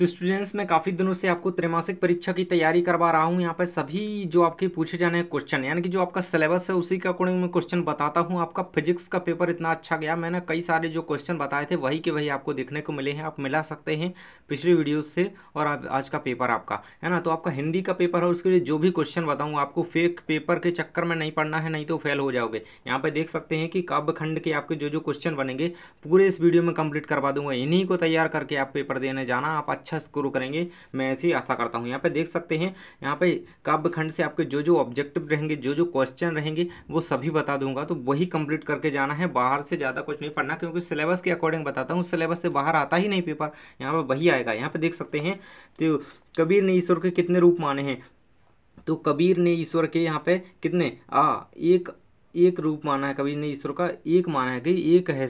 तो स्टूडेंट्स मैं काफ़ी दिनों से आपको त्रैमासिक परीक्षा की तैयारी करवा रहा हूँ यहाँ पर सभी जो आपके पूछे जाने हैं क्वेश्चन यानी कि जो आपका सिलेबस है उसी के अकॉर्डिंग मैं क्वेश्चन बताता हूँ आपका फिजिक्स का पेपर इतना अच्छा गया मैंने कई सारे जो क्वेश्चन बताए थे वही के वही आपको देखने को मिले हैं आप मिला सकते हैं पिछले वीडियोज से और आज का पेपर आपका है ना तो आपका हिंदी का पेपर है उसके लिए जो भी क्वेश्चन बताऊँ आपको फेक पेपर के चक्कर में नहीं पढ़ना है नहीं तो फेल हो जाओगे यहाँ पर देख सकते हैं कि काव्य खंड के आपके जो जो क्वेश्चन बनेंगे पूरे इस वीडियो में कंप्लीट करवा दूंगा इन्हीं को तैयार करके आप पेपर देने जाना आप अच्छा अच्छा स्कोर करेंगे मैं ऐसी आशा करता हूँ यहाँ पे देख सकते हैं यहाँ पे काव्यखंड से आपके जो जो ऑब्जेक्टिव रहेंगे जो जो क्वेश्चन रहेंगे वो सभी बता दूंगा तो वही कंप्लीट करके जाना है बाहर से ज़्यादा कुछ नहीं पढ़ना क्योंकि सिलेबस के अकॉर्डिंग बताता हूँ सिलेबस से बाहर आता ही नहीं पेपर यहाँ पर वही आएगा यहाँ पर देख सकते हैं तो कबीर ने ईश्वर के कितने रूप माने हैं तो कबीर ने ईश्वर के यहाँ पे कितने आ एक एक रूप माना है कभी ने ईश्वर का एक माना है कि एक है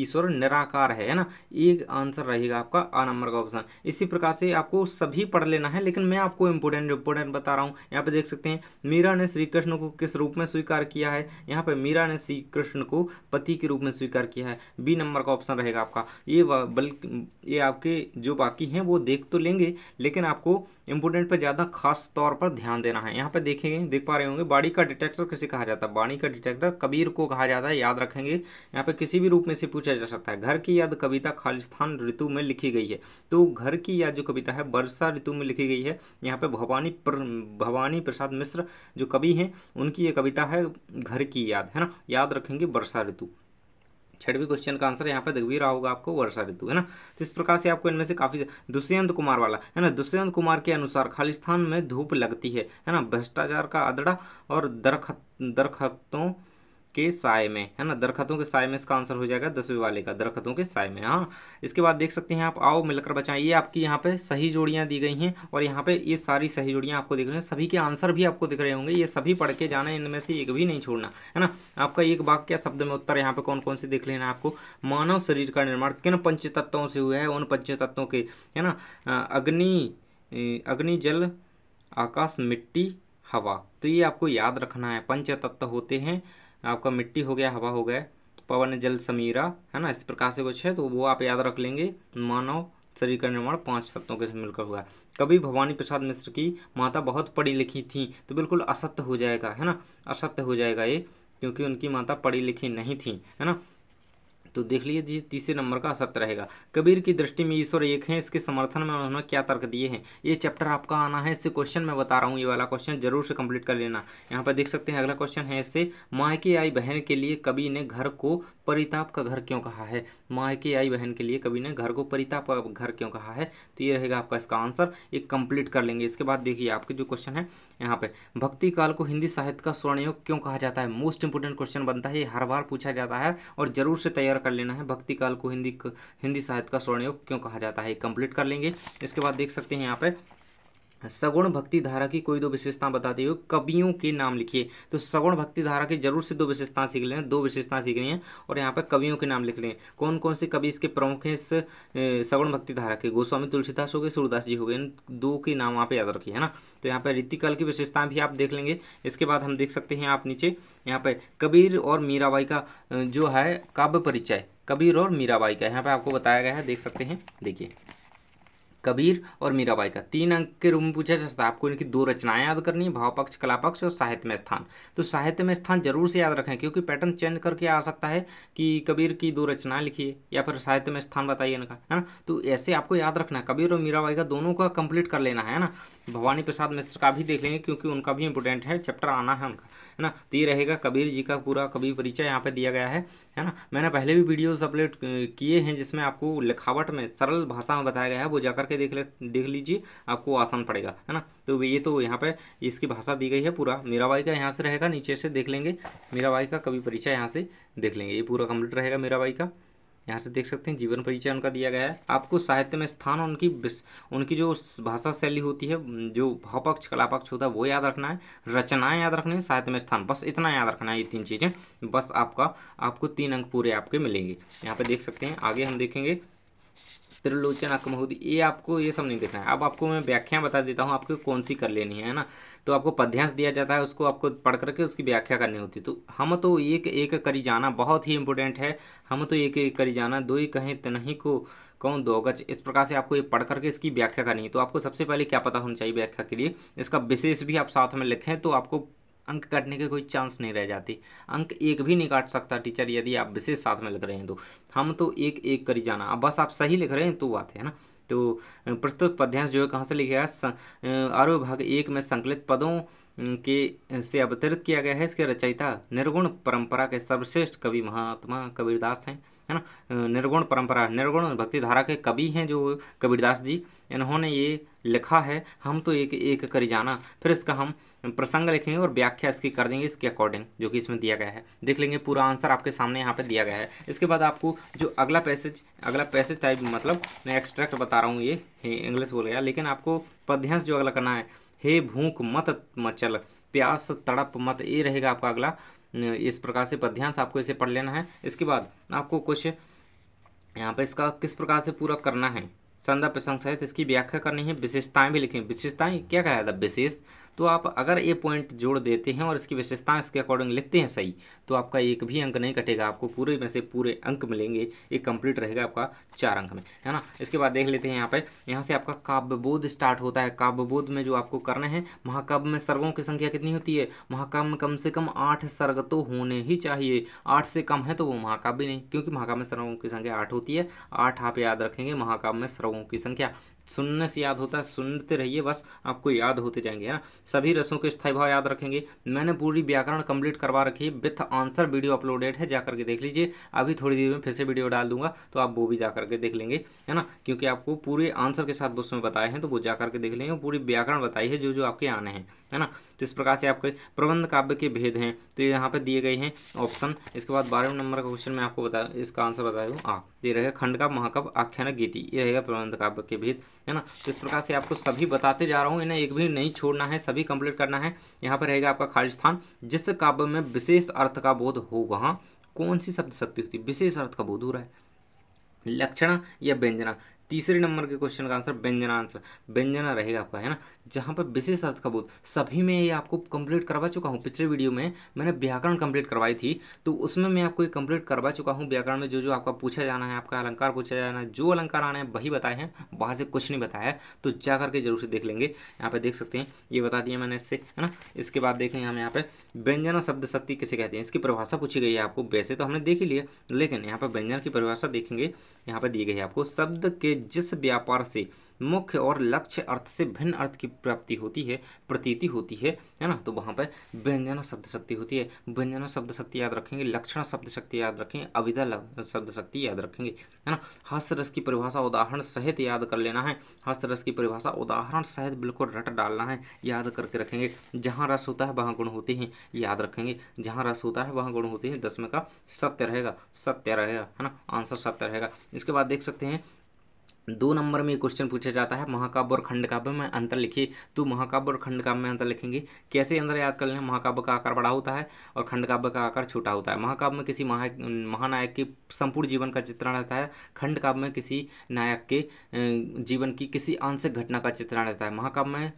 ईश्वर निराकार है है ना एक आंसर रहेगा आपका आ नंबर का ऑप्शन इसी प्रकार से आपको सभी पढ़ लेना है लेकिन मैं आपको इम्पोर्टेंट इम्पोर्टेंट बता रहा हूँ यहाँ पे देख सकते हैं मीरा ने श्री कृष्ण को किस रूप में स्वीकार किया है यहाँ पर मीरा ने श्री कृष्ण को पति के रूप में स्वीकार किया है बी नंबर का ऑप्शन रहेगा आपका ये बल्कि ये आपके जो बाकी हैं वो देख तो लेंगे लेकिन आपको इम्पोर्टेंट पर ज़्यादा खास तौर पर ध्यान देना है यहाँ पे देखेंगे देख पा रहे होंगे बाड़ी का डिटेक्टर किसे कहा जाता है जाता है वाणी का डिटेक्टर कबीर को कहा जाता है याद रखेंगे यहाँ पे किसी भी रूप में से पूछा जा सकता है घर की याद कविता खालिस्तान ऋतु में लिखी गई है तो घर की याद जो कविता है वर्षा ऋतु में लिखी गई है यहाँ पे भवानी प्र, भवानी प्रसाद मिश्र जो कवि हैं उनकी ये कविता है घर की याद है ना याद रखेंगे वर्षा ऋतु छठवी क्वेश्चन का आंसर यहाँ पे दिख भी रहा होगा आपको वर्षा ऋतु है ना तो इस प्रकार से आपको इनमें से काफ़ी दुष्यंत कुमार वाला है ना दुष्यंत कुमार के अनुसार खालिस्तान में धूप लगती है है ना भ्रष्टाचार का अदड़ा और दरखत दरखतों के साय में है ना दरखतों के साय में इसका आंसर हो जाएगा दसवें वाले का दरखतों के साय में हाँ इसके बाद देख सकते हैं आप आओ मिलकर बचाएं ये आपकी यहाँ पे सही जोड़ियाँ दी गई हैं और यहाँ पे ये सारी सही जोड़ियाँ आपको दिख रही हैं सभी के आंसर भी आपको दिख रहे होंगे ये सभी पढ़ के जाना इनमें से एक भी नहीं छोड़ना है ना आपका एक वाक्य शब्द में उत्तर यहाँ पे कौन कौन से देख लेना आपको मानव शरीर का निर्माण किन पंच तत्वों से हुआ है उन पंच तत्वों के है ना अग्नि अग्नि जल आकाश मिट्टी हवा तो ये आपको याद रखना है पंच तत्व होते हैं आपका मिट्टी हो गया हवा हो गया पवन जल समीरा है ना इस प्रकार से कुछ है तो वो आप याद रख लेंगे मानव शरीर का निर्माण पांच शब्दों के मिलकर हुआ कभी भवानी प्रसाद मिश्र की माता बहुत पढ़ी लिखी थी तो बिल्कुल असत्य हो जाएगा है ना असत्य हो जाएगा ये क्योंकि उनकी माता पढ़ी लिखी नहीं थी है ना तो देख लीजिए तीसरे नंबर का असत्य रहेगा कबीर की दृष्टि में ईश्वर एक है इसके समर्थन में उन्होंने क्या तर्क दिए हैं ये चैप्टर आपका आना है इससे क्वेश्चन मैं बता रहा हूँ ये वाला क्वेश्चन जरूर से कंप्लीट कर लेना यहाँ पर देख सकते हैं अगला क्वेश्चन है इससे माँ के आई बहन के लिए कवि ने घर को परिताप का घर क्यों कहा है माँ के आई बहन के लिए कवि ने घर को परिताप का घर क्यों कहा है तो ये रहेगा आपका इसका आंसर ये कंप्लीट कर लेंगे इसके बाद देखिए आपके जो क्वेश्चन है यहाँ पे भक्ति काल को हिंदी साहित्य का स्वर्णयोग क्यों कहा जाता है मोस्ट इंपोर्टेंट क्वेश्चन बनता है ये हर बार पूछा जाता है और जरूर से तैयार कर लेना है भक्ति काल को हिंदी हिंदी साहित्य का स्वर्णयोग क्यों कहा जाता है कंप्लीट कर लेंगे इसके बाद देख सकते हैं यहाँ पर सगुण भक्ति धारा की कोई दो विशेषता दी हो कवियों के नाम लिखिए तो सगुण भक्ति धारा की जरूर से दो विशेषता सीख लें दो विशेषता सीख रही हैं और यहाँ पर कवियों के नाम लिख रहे हैं कौन कौन से कवि इसके प्रमुख हैं इस सगुण भक्ति धारा के गोस्वामी तुलसीदास हो गए सूरदास जी हो गए इन दो के नाम वहाँ पर याद रखिए है ना तो यहाँ पर रीतिकाल की विशेषताएं भी आप देख लेंगे इसके बाद हम देख सकते हैं आप नीचे यहाँ पर कबीर और मीराबाई का जो है काव्य परिचय कबीर और मीराबाई का यहाँ पर आपको बताया गया है देख सकते हैं देखिए कबीर और मीराबाई का तीन अंक के रूप में पूछा जा सकता है आपको इनकी दो रचनाएं याद करनी है भावपक्ष कलापक्ष और साहित्य में स्थान तो साहित्य में स्थान जरूर से याद रखें क्योंकि पैटर्न चेंज करके आ सकता है कि कबीर की दो रचनाएं लिखिए या फिर साहित्य में स्थान बताइए इनका है ना तो ऐसे आपको याद रखना है कबीर और मीराबाई का दोनों का कंप्लीट कर लेना है ना भवानी प्रसाद मिश्र का भी देख लेंगे क्योंकि उनका भी इंपोर्टेंट है चैप्टर आना है उनका है ना तो ये रहेगा कबीर जी का पूरा कबीर परिचय यहाँ पे दिया गया है है ना मैंने पहले भी वीडियोस अपलोड किए हैं जिसमें आपको लिखावट में सरल भाषा में बताया गया है वो जाकर के करके देख ले देख लीजिए आपको आसान पड़ेगा है ना तो ये तो यहाँ पे इसकी भाषा दी गई है पूरा मीराबाई का यहाँ से रहेगा नीचे से देख लेंगे मीराबाई का कवि परिचय यहाँ से देख लेंगे ये पूरा कम्प्लीट रहेगा मीराबाई का यहाँ से देख सकते हैं जीवन परिचय उनका दिया गया है आपको साहित्य में स्थान और उनकी उनकी जो भाषा शैली होती है जो भावपक्ष कलापक्ष होता है वो याद रखना है रचनाएं याद रखनी है साहित्य में स्थान बस इतना याद रखना है ये तीन चीज़ें बस आपका आपको तीन अंक पूरे आपके मिलेंगे यहाँ पे देख सकते हैं आगे हम देखेंगे त्रिलोचन अकमहुदी ये आपको ये सब नहीं देखना है अब आपको मैं व्याख्या बता देता हूँ आपको कौन सी कर लेनी है ना तो आपको पद्यांश दिया जाता है उसको आपको पढ़ करके उसकी व्याख्या करनी होती है तो हम तो एक एक करी जाना बहुत ही इंपॉर्टेंट है हम तो एक एक करी जाना दो ही कहें तनही को कौन दो गज इस प्रकार से आपको ये पढ़ करके इसकी व्याख्या करनी है तो आपको सबसे पहले क्या पता होना चाहिए व्याख्या के लिए इसका विशेष भी आप साथ में लिखें तो आपको अंक काटने के कोई चांस नहीं रह जाती अंक एक भी नहीं काट सकता टीचर यदि आप विशेष साथ में लिख रहे हैं तो हम तो एक एक कर ही जाना अब बस आप सही लिख रहे हैं तो बात है ना तो प्रस्तुत पद्यांश जो है कहाँ से लिखे आरव भाग एक में संकलित पदों के से अवतरित किया गया है इसके रचयिता निर्गुण परंपरा के सर्वश्रेष्ठ कवि महात्मा कबीरदास हैं है ना निर्गुण परंपरा निर्गुण भक्ति धारा के कवि हैं जो कबीरदास जी इन्होंने ये लिखा है हम तो एक एक कर जाना फिर इसका हम प्रसंग लिखेंगे और व्याख्या इसकी कर देंगे इसके अकॉर्डिंग जो कि इसमें दिया गया है देख लेंगे पूरा आंसर आपके सामने यहाँ पे दिया गया है इसके बाद आपको जो अगला पैसेज अगला पैसेज टाइप मतलब मैं एक्स्ट्रैक्ट बता रहा हूँ ये इंग्लिश बोल गया लेकिन आपको पद्यांश जो अगला करना है हे भूख मत मचल प्यास तड़प मत ये रहेगा आपका अगला इस प्रकार से पद्यांश आपको इसे पढ़ लेना है इसके बाद आपको कुछ यहाँ पे इसका किस प्रकार से पूरा करना है संदर्भ प्रसंग सहित इसकी व्याख्या करनी है विशेषताएं भी लिखी विशेषताएं क्या कहता है विशेष तो आप अगर ये पॉइंट जोड़ देते हैं और इसकी विशेषताएं इसके अकॉर्डिंग लिखते हैं सही तो आपका एक भी अंक नहीं कटेगा आपको पूरे में से पूरे अंक मिलेंगे ये कंप्लीट रहेगा आपका चार अंक में है ना इसके बाद देख लेते हैं यहाँ पर यहाँ से आपका काव्यबोध स्टार्ट होता है काव्यबोध में जो आपको करना है महाकाव्य में सर्गों की संख्या कितनी होती है महाकाव्य में कम से कम आठ सर्ग तो होने ही चाहिए आठ से कम है तो वो महाकाव्य नहीं क्योंकि महाकाव्य में सर्गों की संख्या आठ होती है आठ आप याद रखेंगे महाकाव्य में सर्गों की संख्या सुनने से याद होता है सुनते रहिए बस आपको याद होते जाएंगे है ना सभी रसों के स्थायी भाव याद रखेंगे मैंने पूरी व्याकरण कंप्लीट करवा रखी है विथ आंसर वीडियो अपलोडेड है जाकर के देख लीजिए अभी थोड़ी देर में फिर से वीडियो डाल दूंगा तो आप वो भी जा करके देख लेंगे है ना क्योंकि आपको पूरे आंसर के साथ उसमें बताए हैं तो वो जा करके देख लेंगे पूरी व्याकरण बताई है जो जो आपके आने हैं है ना तो इस प्रकार से आपके प्रबंध काव्य के भेद हैं तो यहाँ पर दिए गए हैं ऑप्शन इसके बाद बारहवें नंबर का क्वेश्चन मैं आपको बता इसका आंसर बताया हूँ आ ये रहेगा खंड का महाकव आख्यान गीति ये रहेगा प्रबंध काव्य के भेद है ना तो इस प्रकार से आपको सभी बताते जा रहा हूँ इन्हें एक भी नहीं छोड़ना है सभी कंप्लीट करना है यहाँ पर रहेगा आपका खाली स्थान जिस काव्य में विशेष अर्थ का बोध हो वहाँ कौन सी शब्द शक्ति होती है विशेष अर्थ का बोध हो रहा है लक्षण या व्यंजना तीसरे नंबर के क्वेश्चन का आंसर व्यंजना आंसर व्यंजना रहेगा आपका है ना जहाँ पर विशेष अर्थ का बोध सभी में ये आपको कंप्लीट करवा चुका हूँ पिछले वीडियो में मैंने व्याकरण कंप्लीट करवाई थी तो उसमें मैं आपको ये कंप्लीट करवा चुका हूँ व्याकरण में जो जो आपका पूछा जाना है आपका अलंकार पूछा जाना है जो अलंकार आना है वही बताए हैं बाहर से कुछ नहीं बताया तो जा करके जरूर से देख लेंगे यहाँ पर देख सकते हैं ये बता दिया मैंने इससे है ना इसके बाद देखें हम यहाँ पर व्यंजन शब्द शक्ति किसे कहते हैं इसकी परिभाषा पूछी गई है आपको वैसे तो हमने देख ही लिया लेकिन यहाँ पर व्यंजन की परिभाषा देखेंगे यहाँ पर दी गई है आपको शब्द के जिस व्यापार से मुख्य और लक्ष्य अर्थ से भिन्न अर्थ की प्राप्ति होती है प्रतीति होती है है ना तो वहाँ पर व्यंजन शब्द शक्ति होती है व्यंजन शब्द शक्ति याद रखेंगे लक्षण शब्द शक्ति याद रखेंगे अविधा शब्द शक्ति याद रखेंगे है ना हस्त रस की परिभाषा उदाहरण सहित याद कर लेना है हस्त रस की परिभाषा उदाहरण सहित बिल्कुल रट डालना है याद करके रखेंगे जहाँ रस होता है वहाँ गुण होते हैं याद रखेंगे जहाँ रस होता है वहाँ गुण होते हैं दसवें का सत्य रहेगा सत्य रहेगा है ना आंसर सत्य रहेगा इसके बाद देख सकते हैं दो नंबर में क्वेश्चन पूछा जाता है महाकाव्य और खंड काव्य में अंतर लिखिए तो महाकाव्य और खंड काव्य में अंतर लिखेंगे कैसे अंदर याद कर लें महाकाव्य का आकार बड़ा होता है और खंड काव्य का आकार छोटा होता है महाकाव्य में किसी महा महानायक के संपूर्ण जीवन का चित्रण रहता है खंड काव्य में किसी नायक के जीवन की किसी आंशिक घटना का चित्रण रहता है महाकाव्य में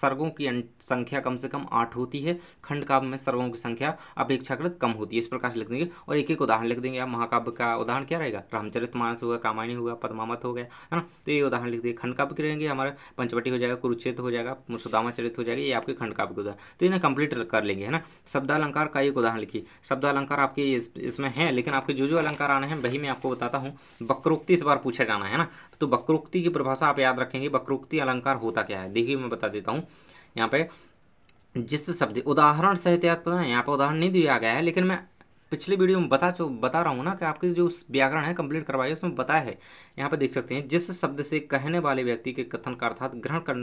सर्गों की संख्या कम से कम आठ होती है खंड काव्य में सर्गों की संख्या अपेक्षाकृत कम होती है इस प्रकार से लिख देंगे और एक एक उदाहरण लिख देंगे आप महाकाव्य का उदाहरण क्या रहेगा रामचरित मानस हुआ कामायणी हुआ पदमावत हो गया है ना तो ये उदाहरण लिख दिए खंड काव्य रहेंगे हमारा पंचवटी हो जाएगा कुरुक्षेत्र हो जाएगा सुदामा चरित हो जाएगा ये आपके खंड काव्य के उदाहरण तो इन्हें कंप्लीट कर लेंगे है ना शब्दालंकार का एक उदाहरण लिखिए शब्दालंकार आपके इसमें है लेकिन आपके जो जो अलंकार आने हैं वही मैं आपको बताता हूँ बकरोक्ति इस बार पूछा जाना है ना तो बकरोक्ति की परिभाषा आप याद रखेंगे बकरोक्ति अलंकार होता क्या है देखिए मैं बता देता हूँ यहाँ पे जिस शब्द उदाहरण सहित याद करना तो यहाँ पे उदाहरण नहीं दिया गया है लेकिन मैं पिछले वीडियो में बता चो बता रहा हूँ ना कि आपके जो व्याकरण है कंप्लीट करवाइए उसमें बताया है यहाँ पर देख सकते हैं जिस शब्द से कहने वाले व्यक्ति के कथन का अर्थात ग्रहण कर,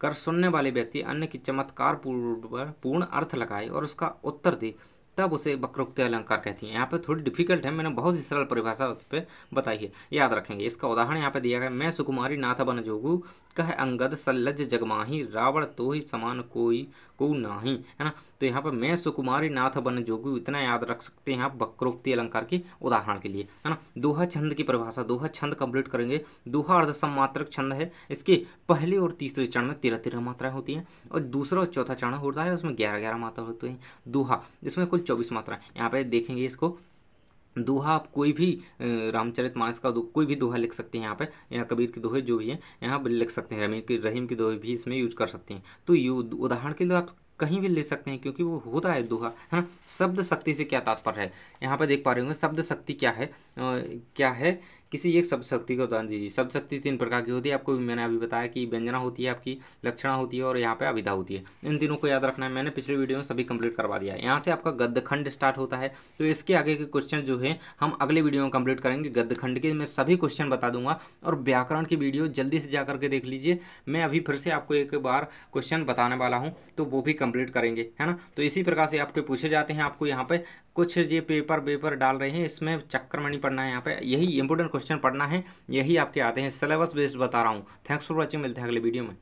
कर सुनने वाले व्यक्ति अन्य की चमत्कार पूर्ण अर्थ लगाए और उसका उत्तर दे तब उसे वक्रोक्ति अलंकार कहती है यहाँ पे थोड़ी डिफिकल्ट है मैंने बहुत ही सरल परिभाषा उस पर बताई है याद रखेंगे इसका उदाहरण यहाँ पे दिया गया मैं सुकुमारी नाथ बन जोगू कह अंगद सल्लज जगमाही रावण तो ही समान कोई को नाही है ना तो यहाँ पर मैं सुकुमारी नाथ बन जोगू इतना याद रख सकते हैं आप वक्रोक्ति अलंकार के उदाहरण के लिए है ना दोहा छंद की परिभाषा दोहा छंद कंप्लीट करेंगे दोहा अर्ध मात्र छंद है इसके पहले और तीसरे चरण में तेरह तेरह मात्राएं होती हैं और दूसरा और चौथा चरण होता है उसमें ग्यारह ग्यारह मात्रा होती है दोहा इसमें कुल चौबीस मात्रा यहाँ पे देखेंगे इसको दोहा आप कोई भी रामचरित मानस का कोई भी दोहा लिख सकते हैं यहाँ पे यहाँ कबीर के दोहे जो भी हैं यहाँ पर लिख सकते हैं रमीर के रहीम के दोहे भी इसमें यूज कर सकते हैं तो यू उदाहरण के लिए आप कहीं भी ले सकते हैं क्योंकि वो होता है दोहा है ना शब्द शक्ति से क्या तात्पर्य है यहाँ पर देख पा रहे होंगे शब्द शक्ति क्या है आ, क्या है किसी एक शब्द शक्ति का उदाहरण दीजिए शब्द शक्ति तीन प्रकार की होती है आपको मैंने अभी बताया कि व्यंजना होती है आपकी लक्षणा होती है और यहाँ पे अविधा होती है इन तीनों को याद रखना है मैंने पिछले वीडियो में सभी कंप्लीट करवा दिया है यहाँ से आपका गद्दखंड स्टार्ट होता है तो इसके आगे के क्वेश्चन जो है हम अगले वीडियो में कंप्लीट करेंगे गद्दखंड के मैं सभी क्वेश्चन बता दूंगा और व्याकरण की वीडियो जल्दी से जा करके देख लीजिए मैं अभी फिर से आपको एक बार क्वेश्चन बताने वाला हूँ तो वो भी कंप्लीट करेंगे है ना तो इसी प्रकार से आपके पूछे जाते हैं आपको यहाँ पे कुछ ये पेपर वेपर डाल रहे हैं इसमें चक्कर पढ़ना है यहाँ पे यही इंपोर्टेंट क्वेश्चन पढ़ना है यही आपके आते हैं सिलेबस बेस्ड बता रहा हूँ थैंक्स फॉर वॉचिंग मिलते हैं अगले वीडियो में